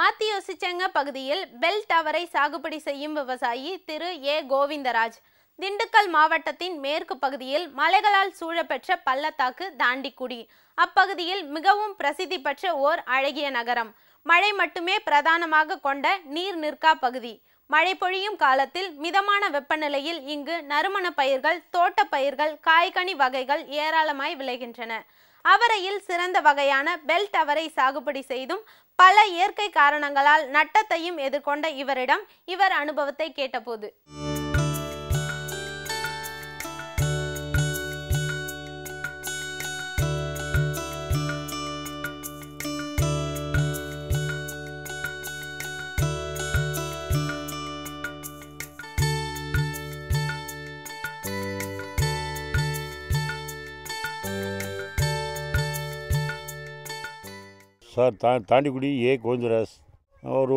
மாத்தியோசிச்சங்க பகுதியில் பெல் டவரை சாகுபடி செய்யும் விவசாயி திரு ஏ கோவிந்தராஜ் திண்டுக்கல் மாவட்டத்தின் மேற்கு பகுதியில் மலைகளால் சூழப்பெற்ற பள்ளத்தாக்கு தாண்டிக்குடி அப்பகுதியில் மிகவும் பிரசித்தி பெற்ற ஓர் அழகிய நகரம் மழை மட்டுமே பிரதானமாக கொண்ட நீர் நிற்கா பகுதி மழை பொழியும் காலத்தில் மிதமான வெப்பநிலையில் இங்கு நறுமண பயிர்கள் தோட்ட பயிர்கள் காய்கனி வகைகள் ஏராளமாய் விளைகின்றன அவரையில் சிறந்த வகையான பெல் டவரை சாகுபடி செய்தும் பல இயற்கை காரணங்களால் நட்டத்தையும் எதிர்கொண்ட இவரிடம் இவர் அனுபவத்தை கேட்டபோது சார் தா தாண்டிக்குடி ஏ கோவிந்தராஜ் ஒரு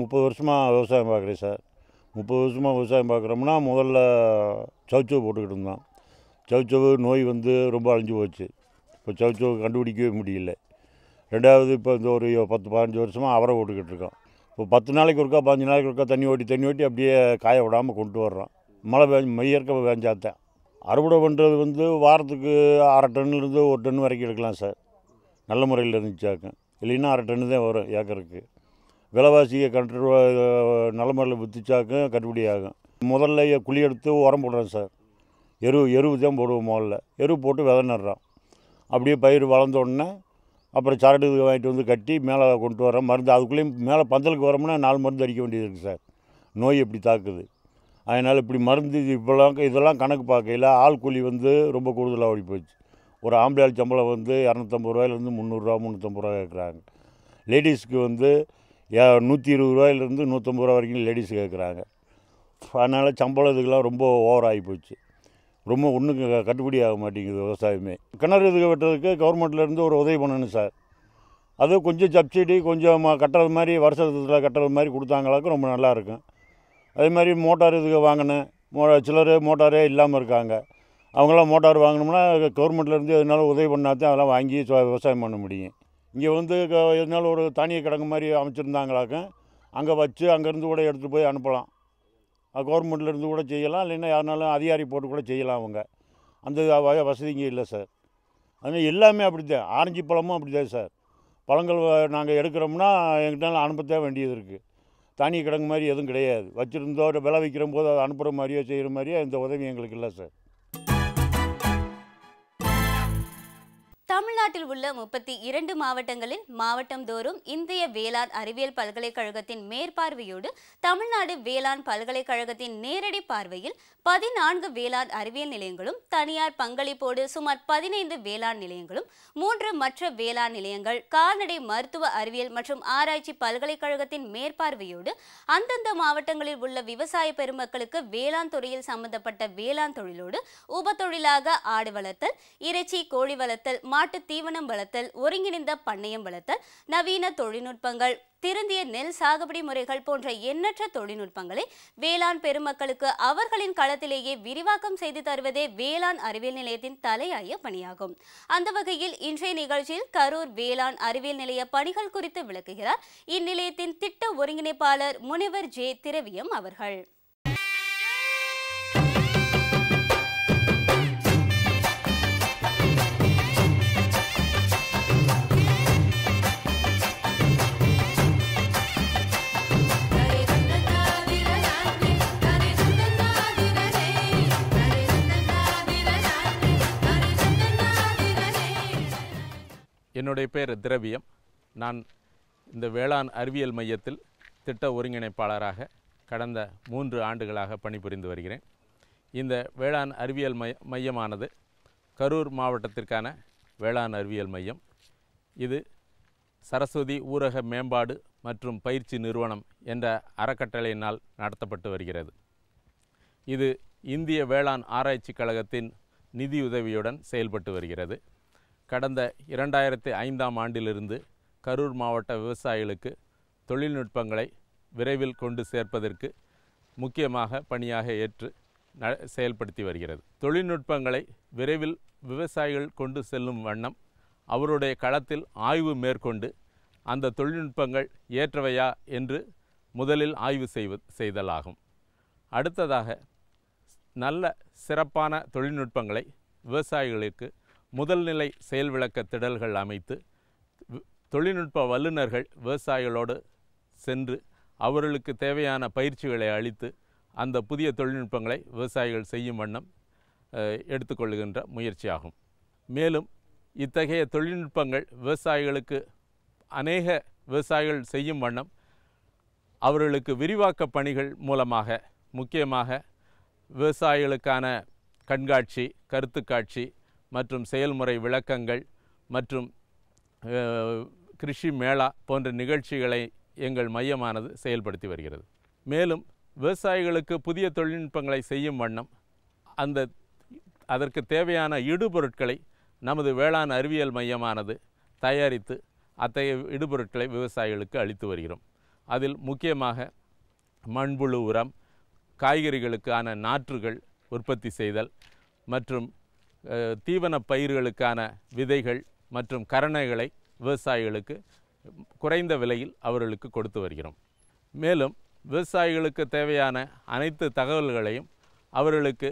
முப்பது வருஷமாக விவசாயம் பார்க்குறேன் சார் முப்பது வருஷமாக விவசாயம் பார்க்குறோம்னா முதல்ல சவுச்சவு போட்டுக்கிட்டு இருந்தோம் சவுச்சவு நோய் வந்து ரொம்ப அழிஞ்சு போச்சு இப்போ சவுச்சவு கண்டுபிடிக்கவே முடியல ரெண்டாவது இப்போ இந்த ஒரு பத்து பதினஞ்சு வருஷமாக அவரை போட்டுக்கிட்டு இருக்கோம் இப்போ பத்து நாளைக்கு ஒருக்கா பதினஞ்சு நாளைக்கு ஒருக்கா தண்ணி ஓட்டி தண்ணி ஓட்டி அப்படியே காய விடாமல் கொண்டு வர்றோம் மழை பெஞ்சு மையற்க பெஞ்சாத்தான் அறுவடை பண்ணுறது வந்து வாரத்துக்கு அரை டன்லேருந்து ஒரு டன் வரைக்கும் எடுக்கலாம் சார் நல்ல முறையில் இருந்துச்சாக்கும் இல்லைன்னா அரை டன்னு தான் வரும் ஏக்கருக்கு விலைவாசியை கண்டு நிலமரில் விற்றுச்சாக்கும் கட்டுப்படி ஆகும் முதல்ல குழி எடுத்து உரம் போடுறோம் சார் எரு எருவு தான் போடுவோம் முதல்ல எரு போட்டு விதை நடுறோம் அப்படியே பயிர் வளர்ந்தோடனே அப்புறம் சரடு வாங்கிட்டு வந்து கட்டி மேலே கொண்டு வரோம் மருந்து அதுக்குள்ளேயும் மேலே பந்தலுக்கு வரோம்னா நாலு மருந்து அடிக்க வேண்டியது இருக்குது சார் நோய் எப்படி தாக்குது அதனால் இப்படி மருந்து இப்போலாம் இதெல்லாம் கணக்கு பார்க்கையில் ஆள் கூலி வந்து ரொம்ப கூடுதலாக ஓடி போச்சு ஒரு ஆம்பளை சம்பளம் வந்து இரநூத்தம்பது ரூபாயிலேருந்து முந்நூறுரூவா முந்நூற்றம்பது ரூபா கேட்குறாங்க லேடிஸ்க்கு வந்து நூற்றி இருபது ரூபாயிலேருந்து நூற்றம்பது ரூபா வரைக்கும் லேடிஸ் கேட்குறாங்க அதனால் சம்பளம் இதுக்கெல்லாம் ரொம்ப ஓவர் ஆகி போச்சு ரொம்ப ஒன்றுக்கு கட்டுப்படி ஆக மாட்டேங்குது விவசாயமே கிணறு இதுக்கு வெட்டுறதுக்கு கவர்மெண்ட்லேருந்து ஒரு உதவி பண்ணணும் சார் அது கொஞ்சம் சப்சிடி கொஞ்சம் கட்டுறது மாதிரி வருஷத்தில் கட்டுறது மாதிரி கொடுத்தாங்களாக்கும் ரொம்ப நல்லாயிருக்கும் அதே மாதிரி மோட்டார் இதுக்கு வாங்கினேன் மோ சிலர் மோட்டாரே இல்லாமல் இருக்காங்க அவங்களாம் மோட்டார் வாங்கினோம்னா கவர்மெண்ட்லேருந்து எதனால உதவி பண்ணால் தான் அதெல்லாம் வாங்கி விவசாயம் பண்ண முடியும் இங்கே வந்து எதனால ஒரு தானிய கிடங்கு மாதிரி அமைச்சிருந்தாங்களாக்க அங்கே வச்சு அங்கேருந்து கூட எடுத்துகிட்டு போய் அனுப்பலாம் கவர்மெண்ட்லேருந்து கூட செய்யலாம் இல்லைன்னா யாருனாலும் அதிகாரி போட்டு கூட செய்யலாம் அவங்க அந்த வசதி இங்கே இல்லை சார் அதனால் எல்லாமே அப்படி தான் ஆரஞ்சு பழமும் அப்படி தான் சார் பழங்கள் நாங்கள் எடுக்கிறோம்னா எங்கிட்ட அனுப்பத்தான் வேண்டியது இருக்குது தானிய கிடங்கு மாதிரி எதுவும் கிடையாது வச்சுருந்தோ விளை வைக்கிற போது அதை அனுப்புகிற மாதிரியோ செய்கிற மாதிரியோ இந்த உதவி எங்களுக்கு இல்லை சார் தமிழகத்தில் உள்ள முப்பத்தி இரண்டு மாவட்டங்களில் மாவட்டம் தோறும் இந்திய வேளாண் அறிவியல் பல்கலைக்கழகத்தின் மேற்பார்வையோடு தமிழ்நாடு வேளாண் பல்கலைக்கழகத்தின் நேரடி பார்வையில் பதினான்கு வேளாண் அறிவியல் நிலையங்களும் தனியார் பங்களிப்போடு சுமார் பதினைந்து வேளாண் நிலையங்களும் மூன்று மற்ற வேளாண் நிலையங்கள் கால்நடை மருத்துவ அறிவியல் மற்றும் ஆராய்ச்சி பல்கலைக்கழகத்தின் மேற்பார்வையோடு அந்தந்த மாவட்டங்களில் உள்ள விவசாய பெருமக்களுக்கு வேளாண் துறையில் சம்பந்தப்பட்ட வேளாண் தொழிலோடு உபத்தொழிலாக ஆடு வளர்த்தல் இறைச்சி கோழி வளர்த்தல் மாட்டு தீவன நிறுவனம் வளர்த்தல் ஒருங்கிணைந்த பண்ணையம் வளர்த்தல் நவீன தொழில்நுட்பங்கள் திருந்திய நெல் சாகுபடி முறைகள் போன்ற எண்ணற்ற தொழில்நுட்பங்களை வேளாண் பெருமக்களுக்கு அவர்களின் களத்திலேயே விரிவாக்கம் செய்து தருவதே வேளாண் அறிவியல் நிலையத்தின் தலையாய பணியாகும் அந்த வகையில் இன்றைய நிகழ்ச்சியில் கரூர் வேளாண் அறிவியல் நிலைய பணிகள் குறித்து விளக்குகிறார் இந்நிலையத்தின் திட்ட ஒருங்கிணைப்பாளர் முனிவர் ஜே திரவியம் அவர்கள் என்னுடைய பேர் திரவியம் நான் இந்த வேளாண் அறிவியல் மையத்தில் திட்ட ஒருங்கிணைப்பாளராக கடந்த மூன்று ஆண்டுகளாக பணிபுரிந்து வருகிறேன் இந்த வேளாண் அறிவியல் மைய மையமானது கரூர் மாவட்டத்திற்கான வேளாண் அறிவியல் மையம் இது சரஸ்வதி ஊரக மேம்பாடு மற்றும் பயிற்சி நிறுவனம் என்ற அறக்கட்டளையினால் நடத்தப்பட்டு வருகிறது இது இந்திய வேளாண் ஆராய்ச்சி கழகத்தின் நிதியுதவியுடன் செயல்பட்டு வருகிறது கடந்த இரண்டாயிரத்தி ஐந்தாம் ஆண்டிலிருந்து கரூர் மாவட்ட விவசாயிகளுக்கு தொழில்நுட்பங்களை விரைவில் கொண்டு சேர்ப்பதற்கு முக்கியமாக பணியாக ஏற்று ந செயல்படுத்தி வருகிறது தொழில்நுட்பங்களை விரைவில் விவசாயிகள் கொண்டு செல்லும் வண்ணம் அவருடைய களத்தில் ஆய்வு மேற்கொண்டு அந்த தொழில்நுட்பங்கள் ஏற்றவையா என்று முதலில் ஆய்வு செய்வ செய்தலாகும் அடுத்ததாக நல்ல சிறப்பான தொழில்நுட்பங்களை விவசாயிகளுக்கு முதல் நிலை செயல் விளக்க திடல்கள் அமைத்து தொழில்நுட்ப வல்லுநர்கள் விவசாயிகளோடு சென்று அவர்களுக்கு தேவையான பயிற்சிகளை அளித்து அந்த புதிய தொழில்நுட்பங்களை விவசாயிகள் செய்யும் வண்ணம் எடுத்துக்கொள்கின்ற முயற்சியாகும் மேலும் இத்தகைய தொழில்நுட்பங்கள் விவசாயிகளுக்கு அநேக விவசாயிகள் செய்யும் வண்ணம் அவர்களுக்கு விரிவாக்க பணிகள் மூலமாக முக்கியமாக விவசாயிகளுக்கான கண்காட்சி கருத்துக்காட்சி மற்றும் செயல்முறை விளக்கங்கள் மற்றும் கிருஷி மேளா போன்ற நிகழ்ச்சிகளை எங்கள் மையமானது செயல்படுத்தி வருகிறது மேலும் விவசாயிகளுக்கு புதிய தொழில்நுட்பங்களை செய்யும் வண்ணம் அந்த அதற்கு தேவையான இடுபொருட்களை நமது வேளாண் அறிவியல் மையமானது தயாரித்து அத்தகைய இடுபொருட்களை விவசாயிகளுக்கு அளித்து வருகிறோம் அதில் முக்கியமாக மண்புழு உரம் காய்கறிகளுக்கான நாற்றுகள் உற்பத்தி செய்தல் மற்றும் தீவன பயிர்களுக்கான விதைகள் மற்றும் கரணைகளை விவசாயிகளுக்கு குறைந்த விலையில் அவர்களுக்கு கொடுத்து வருகிறோம் மேலும் விவசாயிகளுக்கு தேவையான அனைத்து தகவல்களையும் அவர்களுக்கு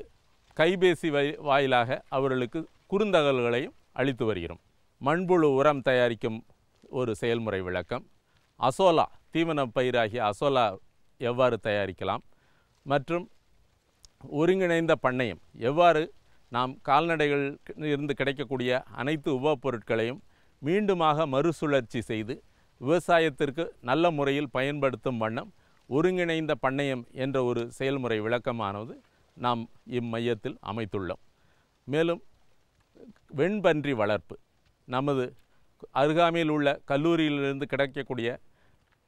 கைபேசி வாயிலாக அவர்களுக்கு குறுந்தகவல்களையும் அளித்து வருகிறோம் மண்புழு உரம் தயாரிக்கும் ஒரு செயல்முறை விளக்கம் அசோலா தீவன பயிராகிய அசோலா எவ்வாறு தயாரிக்கலாம் மற்றும் ஒருங்கிணைந்த பண்ணையம் எவ்வாறு நாம் கால்நடைகள் இருந்து கிடைக்கக்கூடிய அனைத்து உப பொருட்களையும் மீண்டுமாக மறுசுழற்சி செய்து விவசாயத்திற்கு நல்ல முறையில் பயன்படுத்தும் வண்ணம் ஒருங்கிணைந்த பண்ணையம் என்ற ஒரு செயல்முறை விளக்கமானது நாம் இம்மையத்தில் அமைத்துள்ளோம் மேலும் வெண்பன்றி வளர்ப்பு நமது அருகாமையில் உள்ள கல்லூரியிலிருந்து கிடைக்கக்கூடிய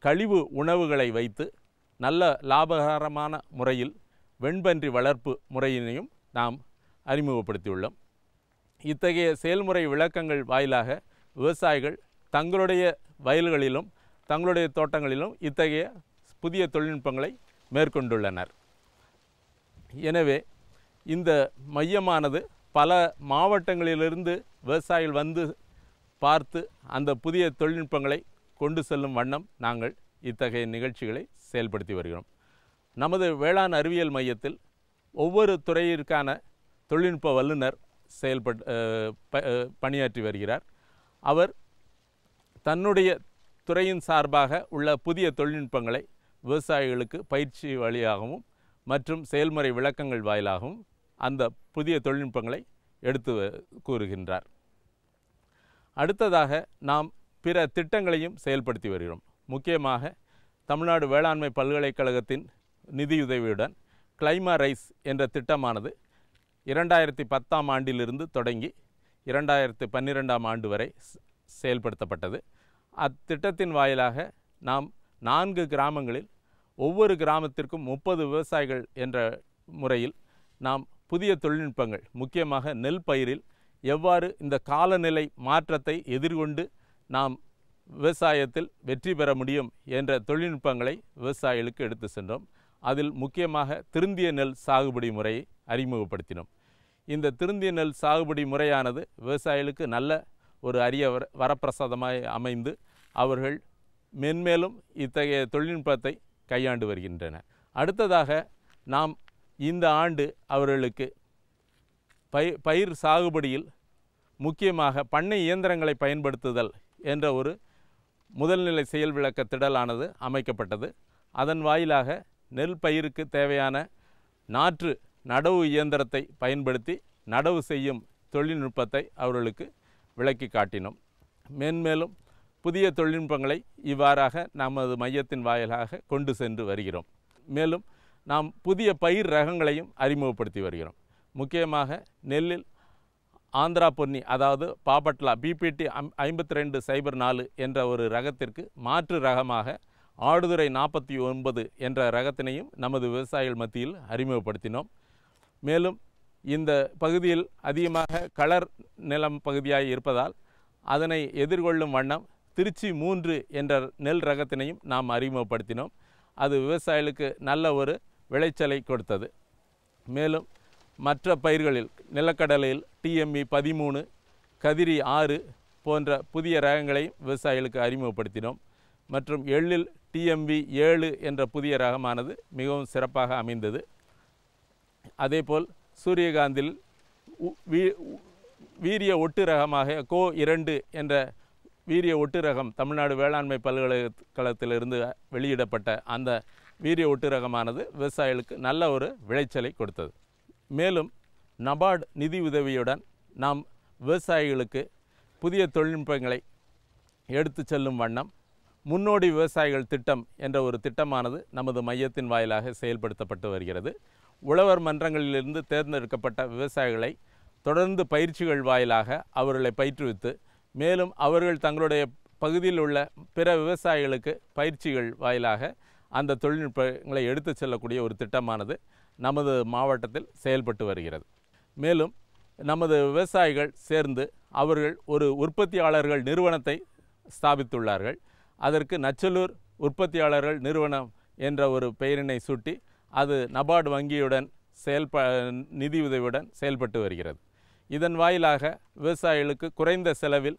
கழிவு உணவுகளை வைத்து நல்ல லாபகரமான முறையில் வெண்பன்றி வளர்ப்பு முறையினையும் நாம் அறிமுகப்படுத்தியுள்ளோம் இத்தகைய செயல்முறை விளக்கங்கள் வாயிலாக விவசாயிகள் தங்களுடைய வயல்களிலும் தங்களுடைய தோட்டங்களிலும் இத்தகைய புதிய தொழில்நுட்பங்களை மேற்கொண்டுள்ளனர் எனவே இந்த மையமானது பல மாவட்டங்களிலிருந்து விவசாயிகள் வந்து பார்த்து அந்த புதிய தொழில்நுட்பங்களை கொண்டு செல்லும் வண்ணம் நாங்கள் இத்தகைய நிகழ்ச்சிகளை செயல்படுத்தி வருகிறோம் நமது வேளாண் அறிவியல் மையத்தில் ஒவ்வொரு துறையிற்கான தொழில்நுட்ப வல்லுநர் செயல்பட் பணியாற்றி வருகிறார் அவர் தன்னுடைய துறையின் சார்பாக உள்ள புதிய தொழில்நுட்பங்களை விவசாயிகளுக்கு பயிற்சி வழியாகவும் மற்றும் செயல்முறை விளக்கங்கள் வாயிலாகவும் அந்த புதிய தொழில்நுட்பங்களை எடுத்து கூறுகின்றார் அடுத்ததாக நாம் பிற திட்டங்களையும் செயல்படுத்தி வருகிறோம் முக்கியமாக தமிழ்நாடு வேளாண்மை பல்கலைக்கழகத்தின் நிதியுதவியுடன் கிளைமா ரைஸ் என்ற திட்டமானது இரண்டாயிரத்தி பத்தாம் ஆண்டிலிருந்து தொடங்கி இரண்டாயிரத்து பன்னிரெண்டாம் ஆண்டு வரை செயல்படுத்தப்பட்டது அத்திட்டத்தின் வாயிலாக நாம் நான்கு கிராமங்களில் ஒவ்வொரு கிராமத்திற்கும் முப்பது விவசாயிகள் என்ற முறையில் நாம் புதிய தொழில்நுட்பங்கள் முக்கியமாக நெல் பயிரில் எவ்வாறு இந்த காலநிலை மாற்றத்தை எதிர்கொண்டு நாம் விவசாயத்தில் வெற்றி பெற முடியும் என்ற தொழில்நுட்பங்களை விவசாயிகளுக்கு எடுத்து சென்றோம் அதில் முக்கியமாக திருந்திய நெல் சாகுபடி முறையை அறிமுகப்படுத்தினோம் இந்த திருந்திய நெல் சாகுபடி முறையானது விவசாயிகளுக்கு நல்ல ஒரு அரிய வர வரப்பிரசாதமாக அமைந்து அவர்கள் மென்மேலும் இத்தகைய தொழில்நுட்பத்தை கையாண்டு வருகின்றன அடுத்ததாக நாம் இந்த ஆண்டு அவர்களுக்கு பயிர் பயிர் சாகுபடியில் முக்கியமாக பண்ணை இயந்திரங்களை பயன்படுத்துதல் என்ற ஒரு முதல்நிலை செயல் விளக்க திடலானது அமைக்கப்பட்டது அதன் வாயிலாக நெல் பயிருக்கு தேவையான நாற்று நடவு இயந்திரத்தை பயன்படுத்தி நடவு செய்யும் தொழில்நுட்பத்தை அவர்களுக்கு விளக்கி காட்டினோம் மேன்மேலும் புதிய தொழில்நுட்பங்களை இவ்வாறாக நமது மையத்தின் வாயிலாக கொண்டு சென்று வருகிறோம் மேலும் நாம் புதிய பயிர் ரகங்களையும் அறிமுகப்படுத்தி வருகிறோம் முக்கியமாக நெல்லில் ஆந்திரா பொன்னி அதாவது பாபட்லா பிபிடி அம் ஐம்பத்தி ரெண்டு சைபர் நாலு என்ற ஒரு ரகத்திற்கு மாற்று ரகமாக ஆடுதுறை நாற்பத்தி ஒன்பது என்ற ரகத்தினையும் நமது விவசாயிகள் மத்தியில் அறிமுகப்படுத்தினோம் மேலும் இந்த பகுதியில் அதிகமாக கலர் நிலம் பகுதியாக இருப்பதால் அதனை எதிர்கொள்ளும் வண்ணம் திருச்சி மூன்று என்ற நெல் ரகத்தினையும் நாம் அறிமுகப்படுத்தினோம் அது விவசாயிகளுக்கு நல்ல ஒரு விளைச்சலை கொடுத்தது மேலும் மற்ற பயிர்களில் நிலக்கடலையில் டிஎம்இ பதிமூணு கதிரி ஆறு போன்ற புதிய ரகங்களையும் விவசாயிகளுக்கு அறிமுகப்படுத்தினோம் மற்றும் எள்ளில் டிஎம்வி ஏழு என்ற புதிய ரகமானது மிகவும் சிறப்பாக அமைந்தது அதேபோல் சூரியகாந்தில் வீரிய ஒட்டு ரகமாக கோ இரண்டு என்ற வீரிய ஒட்டு ரகம் தமிழ்நாடு வேளாண்மை பல்கலைக்கழகத்திலிருந்து வெளியிடப்பட்ட அந்த வீரிய ஒட்டு ரகமானது விவசாயிகளுக்கு நல்ல ஒரு விளைச்சலை கொடுத்தது மேலும் நபார்டு நிதி உதவியுடன் நாம் விவசாயிகளுக்கு புதிய தொழில்நுட்பங்களை எடுத்து செல்லும் வண்ணம் முன்னோடி விவசாயிகள் திட்டம் என்ற ஒரு திட்டமானது நமது மையத்தின் வாயிலாக செயல்படுத்தப்பட்டு வருகிறது உழவர் மன்றங்களிலிருந்து தேர்ந்தெடுக்கப்பட்ட விவசாயிகளை தொடர்ந்து பயிற்சிகள் வாயிலாக அவர்களை பயிற்றுவித்து மேலும் அவர்கள் தங்களுடைய பகுதியில் உள்ள பிற விவசாயிகளுக்கு பயிற்சிகள் வாயிலாக அந்த தொழில்நுட்பங்களை எடுத்து செல்லக்கூடிய ஒரு திட்டமானது நமது மாவட்டத்தில் செயல்பட்டு வருகிறது மேலும் நமது விவசாயிகள் சேர்ந்து அவர்கள் ஒரு உற்பத்தியாளர்கள் நிறுவனத்தை ஸ்தாபித்துள்ளார்கள் அதற்கு நச்சலூர் உற்பத்தியாளர்கள் நிறுவனம் என்ற ஒரு பெயரினை சூட்டி அது நபார்டு வங்கியுடன் செயல்ப நிதியுதவியுடன் செயல்பட்டு வருகிறது இதன் வாயிலாக விவசாயிகளுக்கு குறைந்த செலவில்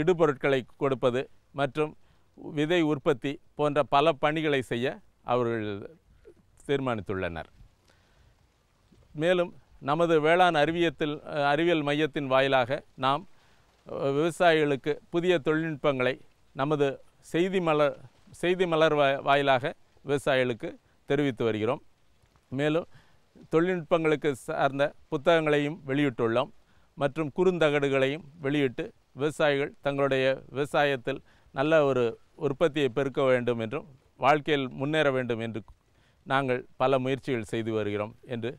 இடுபொருட்களை கொடுப்பது மற்றும் விதை உற்பத்தி போன்ற பல பணிகளை செய்ய அவர்கள் தீர்மானித்துள்ளனர் மேலும் நமது வேளாண் அறிவியத்தில் அறிவியல் மையத்தின் வாயிலாக நாம் விவசாயிகளுக்கு புதிய தொழில்நுட்பங்களை நமது செய்தி மலர் செய்தி மலர் வாயிலாக விவசாயிகளுக்கு தெரிவித்து வருகிறோம் மேலும் தொழில்நுட்பங்களுக்கு சார்ந்த புத்தகங்களையும் வெளியிட்டுள்ளோம் மற்றும் குறுந்தகடுகளையும் வெளியிட்டு விவசாயிகள் தங்களுடைய விவசாயத்தில் நல்ல ஒரு உற்பத்தியை பெருக்க வேண்டும் என்றும் வாழ்க்கையில் முன்னேற வேண்டும் என்று நாங்கள் பல முயற்சிகள் செய்து வருகிறோம் என்று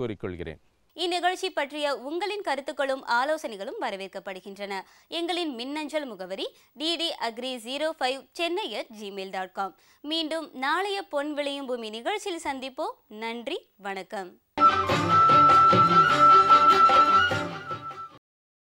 கூறிக்கொள்கிறேன் இந்நிகழ்ச்சி பற்றிய உங்களின் கருத்துக்களும் ஆலோசனைகளும் வரவேற்கப்படுகின்றன எங்களின் மின்னஞ்சல் முகவரி DD agri zero five Chennai Gmail dot com மீண்டும் நாளைய பொன் விளையும் பூமி நிகழ்ச்சியில் சந்திப்போம் நன்றி வணக்கம்